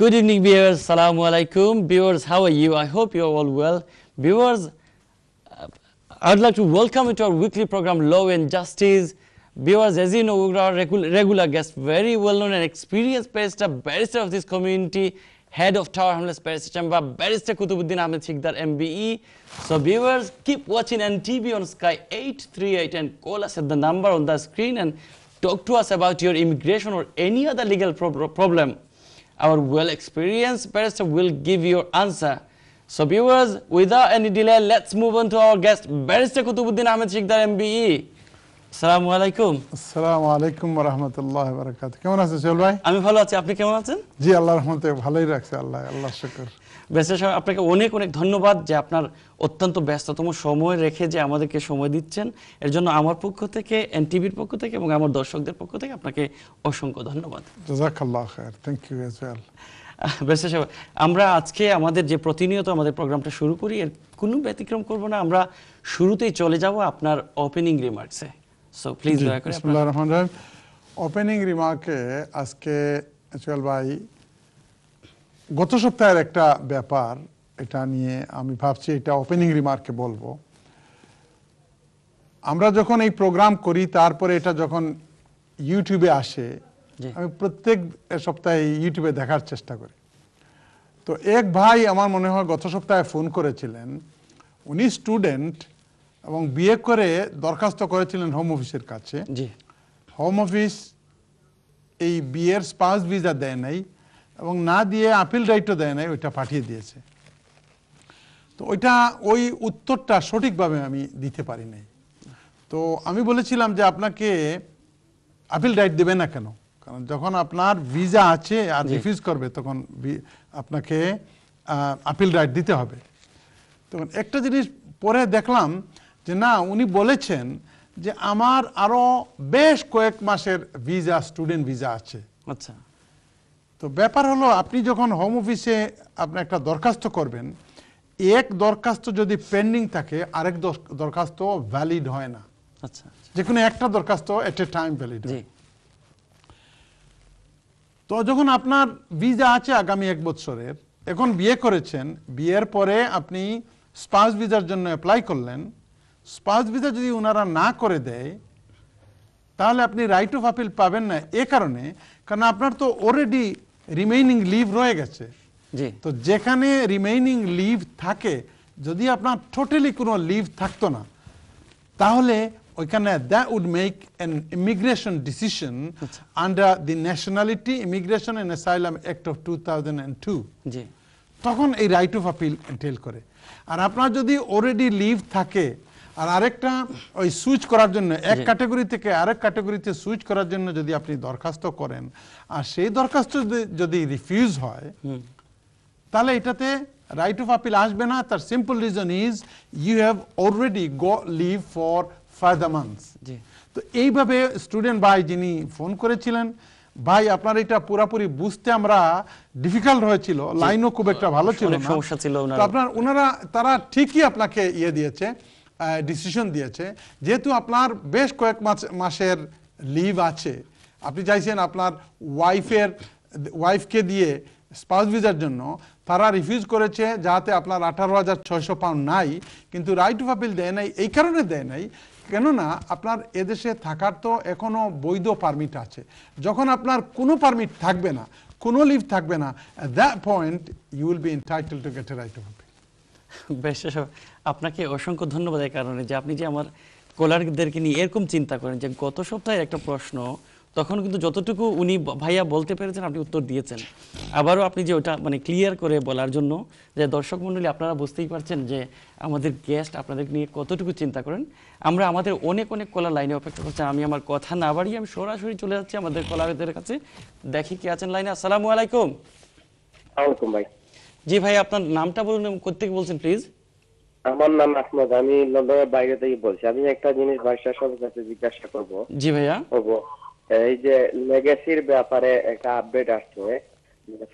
Good evening viewers, Assalamu alaikum. Viewers, how are you? I hope you're all well. Viewers, uh, I'd like to welcome you to our weekly program Law and Justice. Viewers, as you know, our regular guest, very well known and experienced barrister, barrister of this community, head of Tower Hamlets Barrister Chamber, Barrister Kutubuddin Ahmed Shikdar, MBE. So viewers, keep watching NTV on Sky 838 and call us at the number on the screen and talk to us about your immigration or any other legal pro problem. Our well-experienced barrister will give your answer. So viewers, without any delay, let's move on to our guest, Barrister Kutubuddin Ahmed Shikdar, MBE. Assalamu alaikum. আলাইকুম আসসালামু wa রহমতুল্লাহ বরকাত কেমন আছেন সোহেল ভাই আমি ভালো আছি আপনি কেমন আছেন জি আল্লাহ রহমতে ভালোই রাখছে Allah, Allah, shukr. ব্যারিস্টার সাহেব আপনাকে অনেক অনেক ধন্যবাদ যে আপনার অত্যন্ত ব্যস্ততম সময় রেখে যে আমাদেরকে সময় দিচ্ছেন এর জন্য আমার পক্ষ থেকে এনটিভির পক্ষ থেকে এবং আমার দর্শকদের পক্ষ থেকে আপনাকে অসংখ্য ধন্যবাদ থ্যাংক ইউ ওয়েল সাহেব আমরা আজকে আমাদের যে প্রতিনিয়ত আমাদের প্রোগ্রামটা শুরু করি এর কোনো ব্যতিক্রম করব না আমরা শুরুতেই চলে যাব আপনার ওপেনিং রিমার্কসে সো প্লিজ দয়া করে ওপেনিং রিমার্কে আজকে ভাই গত সপ্তাহের একটা ব্যাপার এটা নিয়ে আমি ভাবছি এটা ওপেনিং রিমার্কে বলবো আমরা যখন এই প্রোগ্রাম করি তারপরে এটা যখন ইউটিউবে আসে আমি প্রত্যেক সপ্তাহে ইউটিউবে দেখার চেষ্টা করি তো এক ভাই আমার মনে হয় গত সপ্তাহে ফোন করেছিলেন উনি স্টুডেন্ট এবং বিয়ে করে দরখাস্ত করেছিলেন হোম অফিসের কাছে হোম অফিস এই বিয়ের স্পাস ভিসা দেয় নাই এবং না দিয়ে আপিল রাইটও দেয় নাই ওইটা পাঠিয়ে দিয়েছে তো ওইটা ওই উত্তরটা সঠিকভাবে আমি দিতে পারি নাই তো আমি বলেছিলাম যে আপনাকে আপিল রাইট দেবে না কেন কারণ যখন আপনার ভিসা আছে আর রিফিউজ করবে তখন আপনাকে আপিল রাইট দিতে হবে তখন একটা জিনিস পরে দেখলাম যে না উনি বলেছেন যে আমার আরও বেশ কয়েক মাসের ভিজা স্টুডেন্ট ভিসা আছে আচ্ছা তো ব্যাপার হলো আপনি যখন হোম অফিসে আপনার একটা দরখাস্ত করবেন এক দরখাস্ত যদি পেন্ডিং থাকে আরেক দরখাস্ত ভ্যালিড হয় না আচ্ছা, আচ্ছা। যে কোনো একটা দরখাস্ত এট এ টাইম ভ্যালিড হয় তো যখন আপনার ভিজা আছে আগামী এক বছরের এখন বিয়ে করেছেন বিয়ের পরে আপনি স্পাস ভিজার জন্য অ্যাপ্লাই করলেন স্পাস ভিজা যদি ওনারা না করে দেয় তাহলে আপনি রাইট অফ আপিল পাবেন না এ কারণে কারণ আপনার তো অলরেডি রিমেইনিং লিভ রয়ে গেছে তো যেখানে রিমেইনিং লিভ থাকে যদি আপনার টোটালি কোনো লিভ থাকতো না তাহলে ওইখানে the would make an immigration decision under the nationality immigration and asylum act of two thousand and two তখন এই রাইট অফ আপিল এন্টেল করে আর আপনার যদি অলরেডি লিভ থাকে আর আরেকটা ওই সুইচ করার জন্য এক ক্যাটাগরি থেকে আরেক ক্যাটাগরিতে সুইচ করার জন্য যদি আপনি দরখাস্ত করেন আর সেই দরখাস্ত যদি রিফিউজ হয় তাহলে এটাতে রাইট অফ আপিল আসবে না তার simple reason is you have already go leave for further months তো এইভাবে স্টুডেন্ট ভাই যিনি ফোন করেছিলেন ভাই আপনার এটা পুরাপুরি বুঝতে আমরা ডিফিকাল্ট হয়েছিল লাইনও খুব একটা ভালো ছিল সমস্যা ছিল আপনার ওনারা তারা ঠিকই আপনাকে ইয়ে দিয়েছে ডিসিশন দিয়েছে যেহেতু আপনার বেশ কয়েক মাস মাসের লিভ আছে আপনি চাইছেন আপনার ওয়াইফের ওয়াইফকে দিয়ে স্পাউস ভিজার জন্য তারা রিফিউজ করেছে যাতে আপনার আঠারো হাজার ছয়শো পাউন্ড নাই কিন্তু রাইট টু আপিল দেয় নাই এই কারণে দেয় নাই কেননা আপনার এদেশে থাকার তো এখনও বৈধ পারমিট আছে যখন আপনার কোনো পারমিট থাকবে না কোনো লিভ থাকবে না the point you will be entitled to get a right to বেশ আপনাকে অসংখ্য ধন্যবাদ এই কারণে যে আপনি যে আমার কোলারদেরকে নিয়ে এরকম চিন্তা করেন যে গত সপ্তাহের একটা প্রশ্ন তখন কিন্তু যতটুকু উনি ভাইয়া বলতে পেরেছেন আপনি উত্তর দিয়েছেন আবারও আপনি যে ওটা মানে ক্লিয়ার করে বলার জন্য যে দর্শক মণ্ডলী আপনারা বুঝতেই পারছেন যে আমাদের গেস্ট আপনাদের নিয়ে কতটুকু চিন্তা করেন আমরা আমাদের অনেক অনেক কলার লাইনে অপেক্ষা করছেন আমি আমার কথা না বাড়িয়ে আমি সরাসরি চলে যাচ্ছি আমাদের কলারদের কাছে দেখি কি আছেন লাইনে আসসালামু আলাইকুম আলাইকুম ভাই জি ভাই আপনার নামটা বলুন কোথেকে বলছেন প্লিজ আমার নাম আহমদ আমি লন্ডনের বাইরে থেকে বলছি আমি একটা জিনিস ভাই সব কাছে জিজ্ঞাসা করব জি ভাইয়া করবো এই যে লেগেসির ব্যাপারে একটা আপডেট আসছে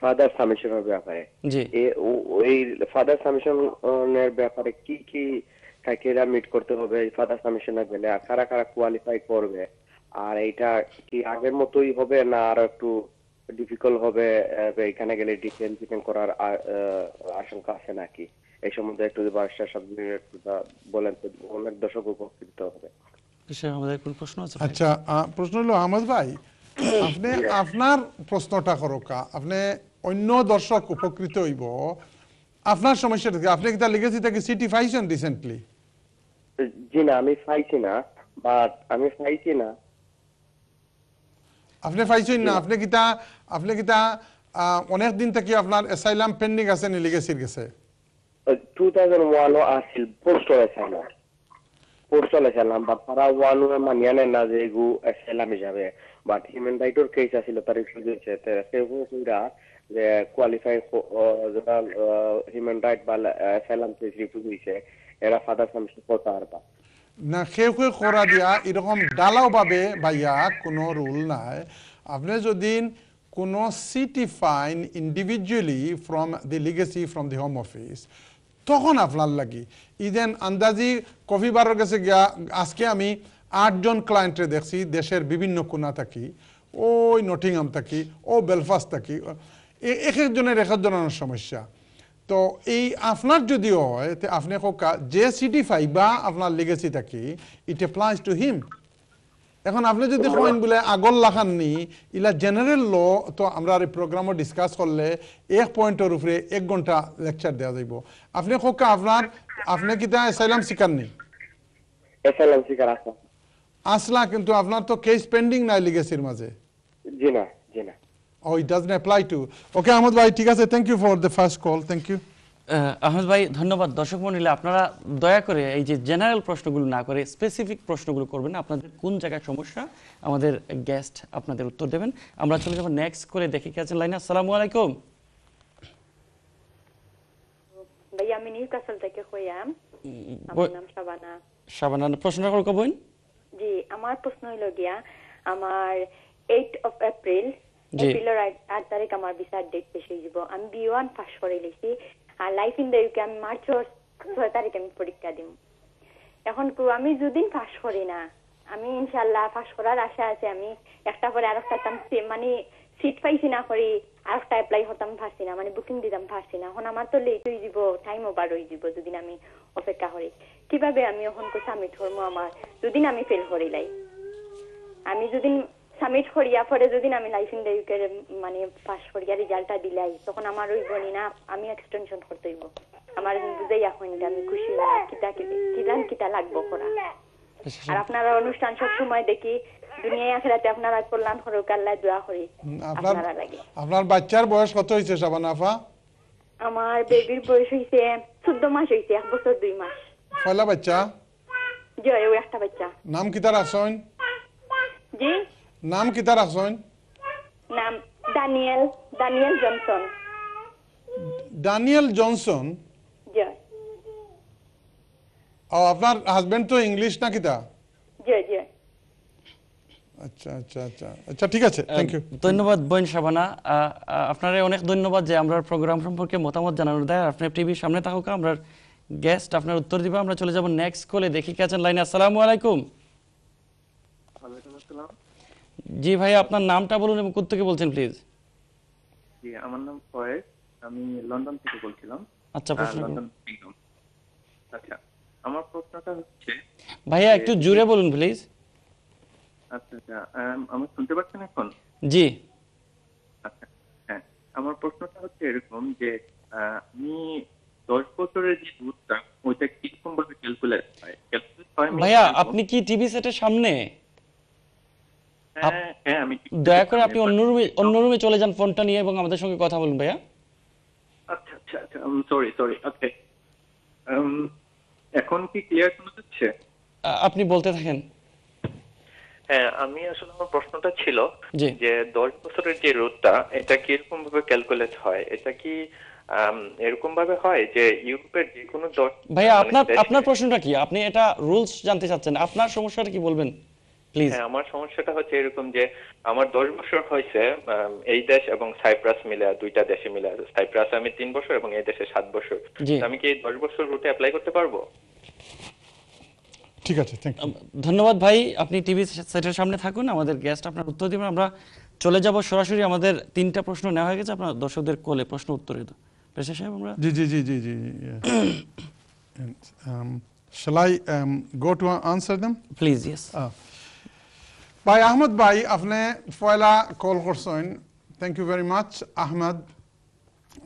ফাদার মানে সামিশনের ব্যাপারে ফাদার সামিশনের ব্যাপারে কি কি ক্রাইটেরিয়া মিট করতে হবে ফাদার সামিশনে গেলে কারা কারা কোয়ালিফাই করবে আর এইটা কি আগের মতোই হবে না আর একটু ডিফিকাল্ট হবে এখানে গেলে ডিফেন্স ডিফেন্স করার আশঙ্কা আছে নাকি এই সম্বন্ধে একটু যদি বারিস্টার সাহেব একটু বলেন তো অনেক দর্শক উপকৃত হবে আমাদের কোন প্রশ্ন আছে আচ্ছা প্রশ্ন হলো আহমদ ভাই আপনি আপনার প্রশ্নটা করকা আপনি অন্য দর্শক উপকৃত হইব আপনার সমস্যাটা কি আপনি কি তার সিটি ফাইছেন রিসেন্টলি জি না আমি ফাইছি না বাট আমি ফাইছি না আপনি পাইছেন না আপনি কিতা আপনি কিতা অনেক দিন থেকে আপনার অ্যাসাইলাম পেন্ডিং আছে নিলিগেসির গেছে 2001 আসিল পোস্টাল অ্যাসাইলাম পোস্টাল অ্যাসাইলাম বা তারা ওয়ান ওয়ে মানিয়ানে না যে গু অ্যাসাইলাম হিসাবে বাট হিউম্যান রাইটর কেস আসিল তার রিফিউজি চেতে সেভো কইরা যে কোয়ালিফাই যারা হিউম্যান রাইট বা অ্যাসাইলাম কেস রিফিউজি এরা ফাদার সামসি কথা আর না খেয়ে খুঁয়ে করা দিয়া এরকম পাবে ভাইয়া কোনো রুল নাই আপনি যদি কোনো city fine individually from the legacy from the Home Office তখন আপনার লাগি ইদেন আন্দাজি কফি বারের কাছে গিয়া আজকে আমি আটজন ক্লায়েন্টে দেখছি দেশের বিভিন্ন কোনা থাকি ওই নটিংহাম থাকি ও বেলফাস্ট থাকি এক একজনের এক একজনের সমস্যা তো এই আপনার যদি হয় আপনি যে যে ফাই বা আপনার লেগেছি থাকি ইট অ্যাপ্লাইজ টু হিম এখন আপনি যদি কইন বলে আগল লাখাননি ইলা জেনারেল ল তো আমরা এই প্রোগ্রামও ডিসকাস করলে এক পয়েন্টের উপরে এক ঘন্টা লেকচার দেওয়া যাইব আপনি হোকা আপনার আপনি কিতা এসাইলাম শিকাননি এসাইলাম শিকার আসলা কিন্তু আপনার তো কেস পেন্ডিং নাই লিগেসির মাঝে জি না or oh, it doesn't apply to. Okay, Ahmad bhai, ঠিক আছে, thank you for the first call, thank you. Ahmad uh, ভাই ধন্যবাদ দর্শক মন্ডলী আপনারা দয়া করে এই যে জেনারেল প্রশ্নগুলো না করে স্পেসিফিক প্রশ্নগুলো করবেন আপনাদের কোন জায়গায় সমস্যা আমাদের গেস্ট আপনাদের উত্তর দেবেন আমরা চলে যাবো নেক্সট করে দেখে কে আছেন লাইনে আসসালামু আলাইকুম আমার নাম শাবানা শাবানা প্রশ্নটা করবেন জি আমার প্রশ্ন হইল গিয়া আমার 8 অফ এপ্রিল এপ্রিলৰ ডেট শেষ যাব আমি B R life in the UK আমি ছয় আমি এখন আমি যদিন পাস করি না আমি ইনশাল্লাহ পাস করার আশা আছে আমি একটা পরে আর একটা মানে সিট পাইছি না করি আর একটা হতাম না মানে বুকিং দিতাম ফার্সি না এখন আমার তো লেট হয়ে যাব টাইম ওভার হয়ে যাব যদি আমি অপেক্ষা করি কিভাবে আমি এখন কোথাও আমি ধর্ম আমার যদি আমি ফেল করি লাই আমি যদি সাবমিট করিয়া পরে যদি আমি লাইসেন্স দেইকে মানে পাস করিয়া রেজাল্টটা দিলাই তখন আমার ওই বনি না আমি এক্সটেনশন করতে হইব আমার বুঝাই এখন আমি খুশি না কিতা কিলান কিতা লাগবো করা আর আপনারা অনুষ্ঠান সব সময় দেখি দুনিয়ায় আখেরাতে আপনারা কল্যাণ হরক আল্লাহ দোয়া করি আপনারা লাগে আপনার বাচ্চার বয়স কত হইছে শাবানা আফা আমার বেবির বয়স হইছে 14 মাস হইছে এক বছর দুই মাস ফলা বাচ্চা জয় ওই একটা বাচ্চা নাম কিতা রাখছেন জি নাম কিতা রাখছেন নাম জনসন জনসন ও আপনার হাজবেন্ড তো ইংলিশ না কিতা আচ্ছা আচ্ছা আচ্ছা ঠিক আছে থ্যাংক ইউ ধন্যবাদ শাবানা অনেক ধন্যবাদ যে আমরা প্রোগ্রাম সম্পর্কে মতামত জানানোর দেয় টিভির সামনে থাকুক আমরা গেস্ট আপনার উত্তর দিবা আমরা চলে যাবো নেক্সট কলে দেখি কে আছেন লাইন আসসালামু আলাইকুম আসসালাম জি ভাই আপনার নামটা বলুন এবং কোথা থেকে বলছেন প্লিজ জি আমার নাম ফয়েজ আমি লন্ডন থেকে বলছিলাম আচ্ছা প্রশ্ন আচ্ছা আমার প্রশ্নটা হচ্ছে ভাইয়া একটু জুড়ে বলুন প্লিজ আচ্ছা, আচ্ছা শুনতে পাচ্ছেন এখন জি আচ্ছা হ্যাঁ আমার প্রশ্নটা হচ্ছে এরকম যে আমি দশ বছরের যে দুধটা ওইটা কিরকম ভাবে ক্যালকুলেট হয় ভাইয়া আপনি কি টিভি সেটের সামনে হ্যাঁ, হ্যাঁ, দয়া করে আপনি অন্য রুমে চলে যান ফোনটা নিয়ে এবং আমাদের সঙ্গে কথা বলুন ভাইয়া আচ্ছা আচ্ছা সরি সরি ওকে এখন কি ক্লিয়ার শোনা যাচ্ছে আপনি বলতে থাকেন হ্যাঁ আমি আসলে আমার প্রশ্নটা ছিল যে দশ বছরের যে রোডটা এটা কি এরকম ভাবে ক্যালকুলেট হয় এটা কি এরকম ভাবে হয় যে ইউরোপের যে কোনো ভাইয়া মানে আপনার আপনার প্রশ্নটা কি আপনি এটা রুলস জানতে চাচ্ছেন আপনার সমস্যাটা কি বলবেন হ্যাঁ আমার সমস্যাটা হচ্ছে এরকম যে আমার দশ বছর হয়েছে এই দেশ এবং সাইপ্রাস মিলে দুইটা দেশে মিলে সাইপ্রাস আমি তিন বছর এবং এই দেশে সাত বছর আমি কি এই দশ বছর রুটে অ্যাপ্লাই করতে পারবো ঠিক আছে ধন্যবাদ ভাই আপনি টিভি সেটের সামনে থাকুন আমাদের গেস্ট আপনার উত্তর দিবেন আমরা চলে যাব সরাসরি আমাদের তিনটা প্রশ্ন নেওয়া হয়ে গেছে আপনার দর্শকদের কোলে প্রশ্ন উত্তর পেশা সাহেব আমরা জি জি জি জি জি um, shall go to answer to please them uh, ভাই আহমদ ভাই আপনি ফয়লা কল করছেন thank you very much Ahmed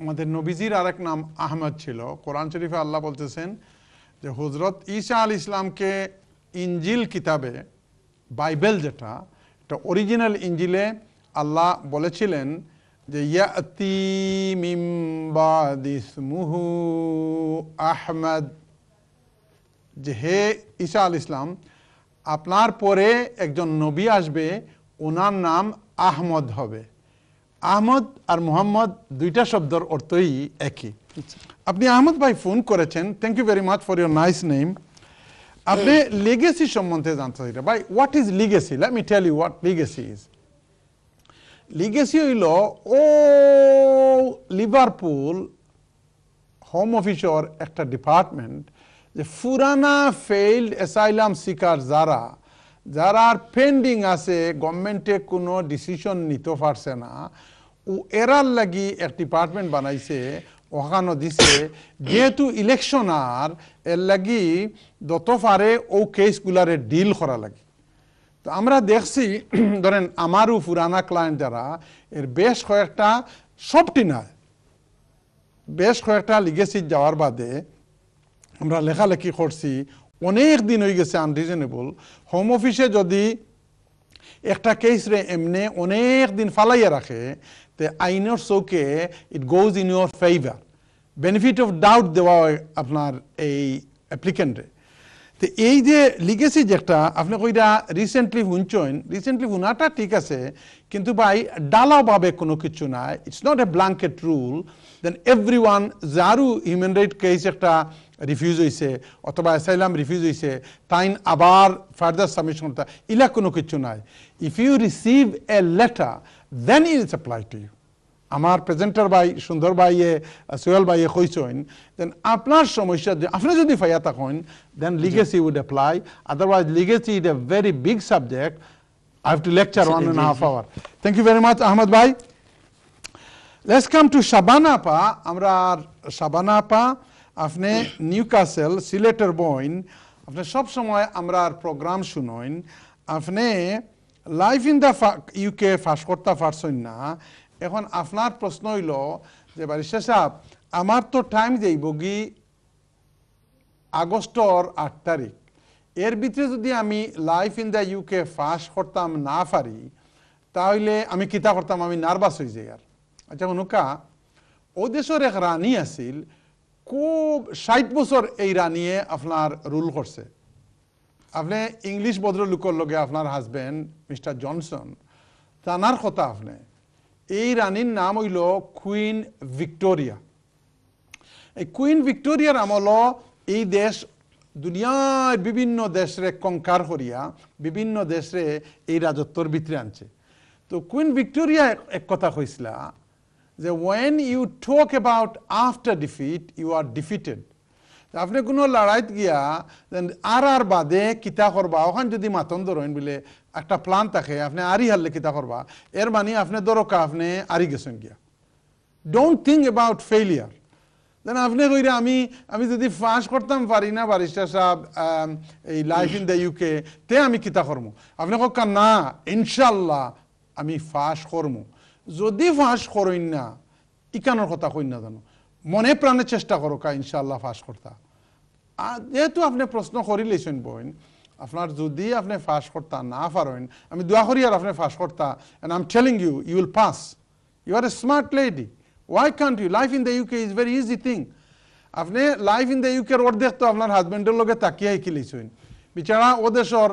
আমাদের নবীজির আরেক নাম আহমদ ছিল কোরআন শরীফে আল্লাহ বলতেছেন যে হজরত ইসা আল ইসলামকে ইঞ্জিল কিতাবে বাইবেল যেটা এটা অরিজিনাল ইঞ্জিলে আল্লাহ বলেছিলেন যে ইয়াতি মিম্বাদিসমুহু আহমদ যে হে ঈসা আল ইসলাম আপনার পরে একজন নবী আসবে ওনার নাম আহমদ হবে আহমদ আর মোহাম্মদ দুইটা শব্দর অর্থই একই আচ্ছা। আপনি আহমদ ভাই ফোন করেছেন thank you very much for your nice name আপনি লিগেসি সম্বন্ধে জানতে চাইলেন ভাই what is legacy let me tell you what legacy is legacy হইল ও লিভারপুল হোম অফিসর একটা ডিপার্টমেন্ট যে ফুরানা ফেইল্ড অ্যাসাইলাম শিকার যারা যারা আর পেন্ডিং আছে গভর্নমেন্টে কোনো ডিসিশন নিতে পারছে না ও এরার লাগি এক ডিপার্টমেন্ট বানাইছে ওখানো দিছে যেহেতু ইলেকশন আর এর লাগি যত পারে ও কেসগুলারে ডিল করা লাগে তো আমরা দেখছি ধরেন আমারও পুরানা ক্লায়েন্ট যারা এর বেশ কয়েকটা সবটি না বেশ কয়েকটা লিগেসি যাওয়ার বাদে আমরা লেখালেখি করছি অনেক দিন হয়ে গেছে আনরিজনেবল হোম অফিসে যদি একটা কেস রে এমনি অনেক দিন ফালাইয়া রাখে তে আইনের চৌকে it goes in your favour benefit of doubt দেওয়া হয় আপনার এই অ্যাপ্লিকেন্টে তো এই যে লিগেসি যেটা আপনি কইরা রিসেন্টলি হুনচইন রিসেন্টলি হুনাটা ঠিক আছে কিন্তু ভাই ডালাভাবে কোনো কিছু নাই it's not a blanket rule then everyone যারও হিউম্যান রাইট কেস একটা রিফিউজ হয়েছে অথবা অ্যাসাইলাম রিফিউজ হয়েছে তাইন আবার ফার্দার সাবমিশন করতে ইলা কোনো কিছু নাই if you receive a letter then is apply to you আমার প্রেজেন্টার ভাই সুন্দর ভাই এ সোহেল ভাই এ কইছেন দেন আপনার সমস্যা আপনি যদি ফাইয়া থাকেন then legacy would apply otherwise legacy is a very big subject I have to lecture one and half hour thank you very much Ahmed ভাই লেটস কাম টু শাবানা আপা আমরা শাবানা আপা আপনি নিউ কাসেল সিলেটের বইন আপনি সবসময় আমরা আর প্রোগ্রাম শুনইন আপনি লাইফ ইন দ্য ইউকে ফাঁস করতে পারছেন না এখন আপনার প্রশ্ন হইল যে বারিশা সাহেব আমার তো টাইম যাইব কি আগস্টর আট তারিখ এর ভিতরে যদি আমি লাইফ ইন দ্য ইউকে ফাঁস করতাম না পারি তাহলে আমি কিতা করতাম আমি নার্ভাস হয়ে যাই আর আচ্ছা অনুকা ও দেশের এক রানী আছিল খুব ষাট বছর এই রানিয়ে আপনার রুল করছে আপনি ইংলিশ ভদ্রলোকের লগে আপনার হাজবেন্ড মিস্টার জনসন জানার কথা আপনি এই রানীর নাম হইল কুইন ভিক্টোরিয়া এই কুইন ভিক্টোরিয়ার আমল এই দেশ দুনিয়ার বিভিন্ন দেশরে কঙ্কার করিয়া বিভিন্ন দেশে এই রাজত্বর ভিতরে আনছে তো কুইন ভিক্টোরিয়া এক কথা কইসলা যে when you talk about after defeat you are defeated আপনি কোনো লড়াইত গিয়া আর আর বাদে কিতা করবা ওখান যদি মাতন ধরেন বলে একটা প্ল্যান থাকে আপনি আরি হারলে কিতা করবা এর মানে আপনি দরকার আপনি আরি গেছেন গিয়া don't think about failure then আপনি কইরা আমি আমি যদি ফাঁস করতাম পারি না বারিস্টার সাহেব এই লাইফ ইন দ্য ইউকে তে আমি কিতা করমু আপনি কা না ইনশাল্লাহ আমি ফাঁস করমু যদি ফাঁস করইন না ইকানোর কথা কইন না জানো মনে প্রাণে চেষ্টা করো কা ইনশাল্লাহ ফাঁস করতা যেহেতু আপনি প্রশ্ন করি লেছেন বইন আপনার যদি আপনি ফাঁস করতা না পারেন আমি দোয়া করি আর আপনি ফাঁস করতা and am telling you you will pass you are a smart lady why can't you life in the UK is very easy thing আপনি লাইফ ইন দ্য ইউকের ওর দেখতো আপনার হাজব্যান্ডের লগে তাকিয়ে শিকি লেছেন বিচারা ও দেশর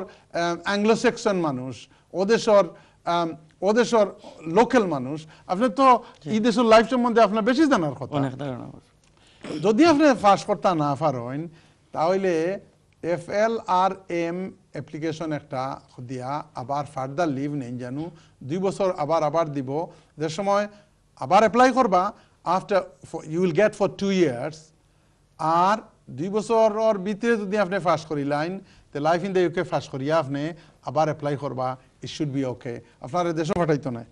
সেকশন মানুষ ও দেশর ওদেশের লোকাল মানুষ আপনি তো এই দেশের লাইফ সম্বন্ধে আপনার বেশি জানার কথা অনেক যদি আপনি ফাঁস করতে না পারেন তাহলে F L R M application একটা দিয়া আবার ফার্দার লিভ নেই জানু দুই বছর আবার আবার দিব যে সময় আবার অ্যাপ্লাই করবা after you will get for two years আর দুই বছরের ভিতরে যদি আপনি ফাঁস করি লাইন তে লাইফ ইন দ্য ইউকে ফাঁস করিয়া আপনি আবার অ্যাপ্লাই করবা ইট শুড বি ওকে আপনার দেশও পাঠাইতো না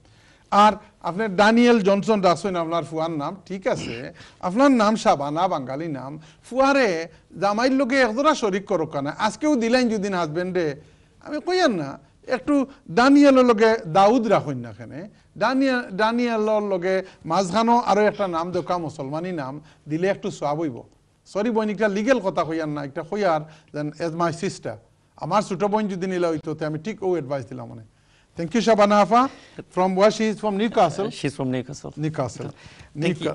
আর আপনার ডানিয়েল জনসন রাখছেন আপনার ফুয়ার নাম ঠিক আছে আপনার নাম সাবানা বাঙালি নাম ফুয়ারে জামাইর লোকে একজোড়া শরিক করো কেন আজকেও দিলেন যদি হাজবেন্ডে আমি কইয়ার না একটু ডানিয়েলের লগে দাউদ রাখুন না এখানে ডানিয়া ডানিয়েলর লগে মাঝখানো আরও একটা নাম দোকা মুসলমানি নাম দিলে একটু সোয়াবইব সরি বৈনিকটা লিগেল কথা কইয়ার না একটা কইয়ার দেন এজ মাই সিস্টার আমার ছোট বোন যদি নিলে হইতো আমি ঠিক ও অ্যাডভাইস দিলাম মানে thank you Thank you, from Afa. From where she is from Newcastle. She's from Newcastle. Newcastle.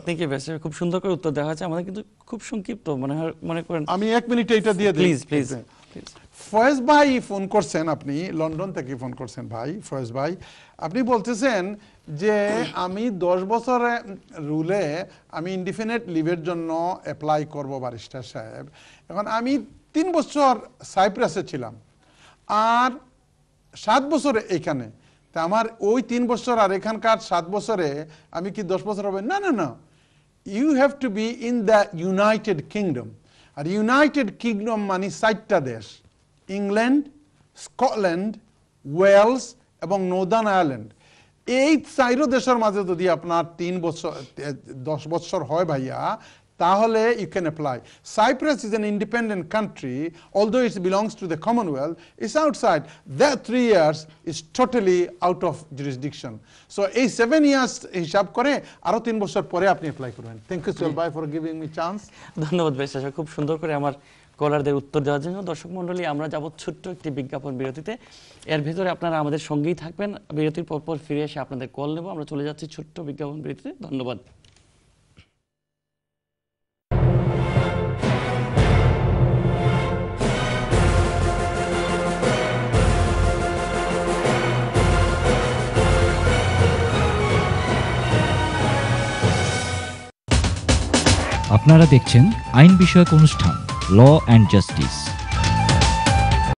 Thank you, Bashir. খুব সুন্দর করে উত্তর দেওয়া হয়েছে আমাদের কিন্তু খুব সংক্ষিপ্ত মানে মনে করেন আমি এক মিনিট এটা দিয়ে দিই প্লিজ প্লিজ ফয়েজ ভাই ফোন করছেন আপনি লন্ডন থেকে ফোন করছেন ভাই ফয়েজ ভাই আপনি বলতেছেন যে আমি দশ বছরে রুলে আমি ইন্ডিফিনিট লিভের জন্য অ্যাপ্লাই করব বারিস্টার সাহেব এখন আমি তিন বছর সাইপ্রাসে ছিলাম আর সাত বছরে এখানে তা আমার ওই তিন বছর আর এখানকার সাত বছরে আমি কি দশ বছর হবে না না না you have to be in the United Kingdom আর ইউনাইটেড কিংডম মানে চারটা দেশ ইংল্যান্ড স্কটল্যান্ড ওয়েলস এবং নর্দার্ন আয়ারল্যান্ড এই চাইরো দেশের মাঝে যদি আপনার তিন বছর দশ বছর হয় ভাইয়া তাহলে you can apply Cyprus is an independent country although it's belongs to the Commonwealth it's outside the three years is totally out of jurisdiction so এই সেভেন ইয়ার্স হিসাব করে আরও তিন বছর পরে আপনি অ্যাপ্লাই করবেন থ্যাংক ইউ সোল বাই ফর গিভিং মি চান্স ধন্যবাদ ভাই সাহেব খুব সুন্দর করে আমার কলারদের উত্তর দেওয়ার জন্য দর্শক মন্ডলী আমরা যাব ছোট্ট একটি বিজ্ঞাপন বিরতিতে এর ভেতরে আপনারা আমাদের সঙ্গেই থাকবেন বিরতির পরপর ফিরে এসে আপনাদের কল নেব আমরা চলে যাচ্ছি ছোট্ট বিজ্ঞাপন বিরতিতে ধন্যবাদ আপনারা দেখছেন আইন বিষয়ক অনুষ্ঠান ল অ্যান্ড জাস্টিস